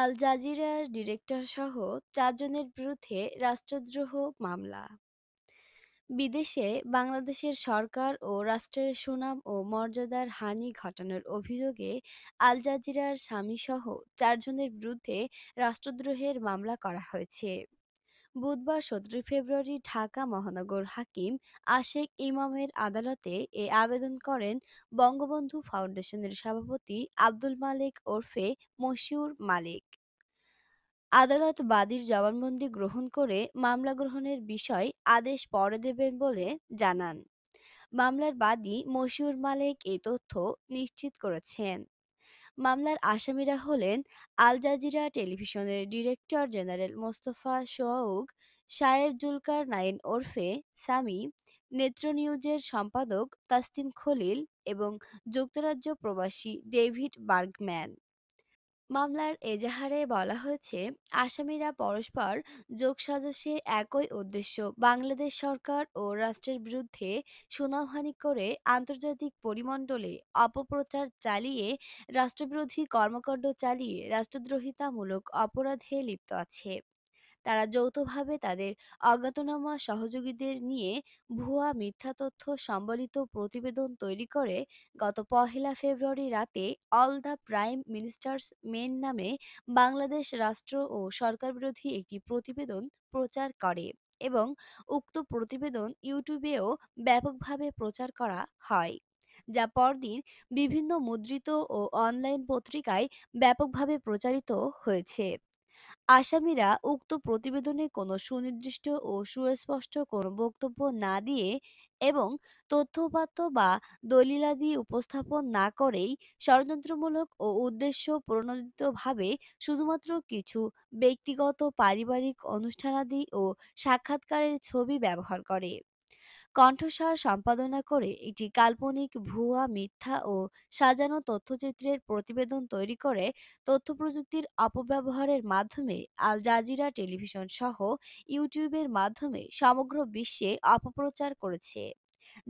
আল জাজিরার ডিরেক্টরসহ চারজনের বিরুদ্ধে রাষ্ট্রদ্রোহ মামলা বিদেশে বাংলাদেশের সরকার ও রাষ্ট্রের সুনাম ও মর্যাদার হানি ঘটানোর অভিযোগে আল জাজিরার স্বামীসহ চারজনের বিরুদ্ধে রাষ্ট্রদ্রোহের মামলা করা হয়েছে বুধবার সতেরোই ফেব্রুয়ারি ঢাকা মহানগর হাকিম আশেক ইমামের আদালতে এ আবেদন করেন বঙ্গবন্ধু ফাউন্ডেশনের সভাপতি আব্দুল মালিক ওরফে মশিউর মালিক আদালত বাদীর জবানবন্দি গ্রহণ করে মামলা গ্রহণের বিষয় আদেশ পরে দেবেন বলে জানান মামলার বাদী মশিউর মালিক এ তথ্য নিশ্চিত করেছেন মামলার আসামিরা হলেন আল জাজিরা টেলিভিশনের ডিরেক্টর জেনারেল মোস্তফা সোয়াউক শায়ের জুলকার নাইন ওরফে সামি নেত্র নিউজের সম্পাদক তাসতিম খলিল এবং যুক্তরাজ্য প্রবাসী ডেভিড বার্গম্যান মামলার এজাহারে বলা হয়েছে আসামিরা পরস্পর যোগসাজশে একই উদ্দেশ্য বাংলাদেশ সরকার ও রাষ্ট্রের বিরুদ্ধে সুনামহানি করে আন্তর্জাতিক পরিমণ্ডলে অপপ্রচার চালিয়ে রাষ্ট্রবিরোধী কর্মকাণ্ড চালিয়ে রাষ্ট্রদ্রোহিতামূলক অপরাধে লিপ্ত আছে তারা যৌথভাবে তাদের অজ্ঞাতনামা সহযোগীদের নিয়ে ভুয়া মিথ্যা তথ্য সম্বলিত প্রতিবেদন তৈরি করে গত পহেলা ফেব্রুয়ারি রাতে all the prime minister's men নামে বাংলাদেশ রাষ্ট্র ও সরকার বিরোধী একটি প্রতিবেদন প্রচার করে এবং উক্ত প্রতিবেদন ইউটিউবেও ব্যাপকভাবে প্রচার করা হয় যা পরদিন বিভিন্ন মুদ্রিত ও অনলাইন পত্রিকায় ব্যাপকভাবে প্রচারিত হয়েছে আসামিরা উক্ত প্রতিবেদনে কোনো সুনির্দিষ্ট ও সুস্পষ্ট কোনো বক্তব্য না দিয়ে এবং তথ্যপাত্র বা দলিলাদি উপস্থাপন না করেই ষড়যন্ত্রমূলক ও উদ্দেশ্য প্রণোদিতভাবে শুধুমাত্র কিছু ব্যক্তিগত পারিবারিক অনুষ্ঠানাদি ও সাক্ষাৎকারের ছবি ব্যবহার করে কণ্ঠস্বর সম্পাদনা করে একটি কাল্পনিক ভুয়া মিথ্যা ও সাজানো তথ্যচিত্রের প্রতিবেদন তৈরি করে তথ্যপ্রযুক্তির অপব্যবহারের মাধ্যমে আল জাজিরা টেলিভিশন সহ ইউটিউবের মাধ্যমে সমগ্র বিশ্বে অপপ্রচার করেছে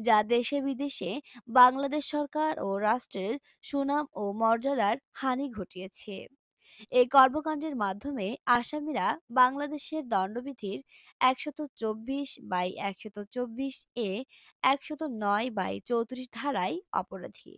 যা দেশে বিদেশে বাংলাদেশ সরকার ও রাষ্ট্রের সুনাম ও মর্যাদার হানি ঘটিয়েছে এই কর্মকাণ্ডের মাধ্যমে আসামিরা বাংলাদেশের দণ্ডবিধির একশত চব্বিশ বাই একশত চব্বিশ এ একশত নয় বাই চৌত্রিশ ধারায় অপরাধী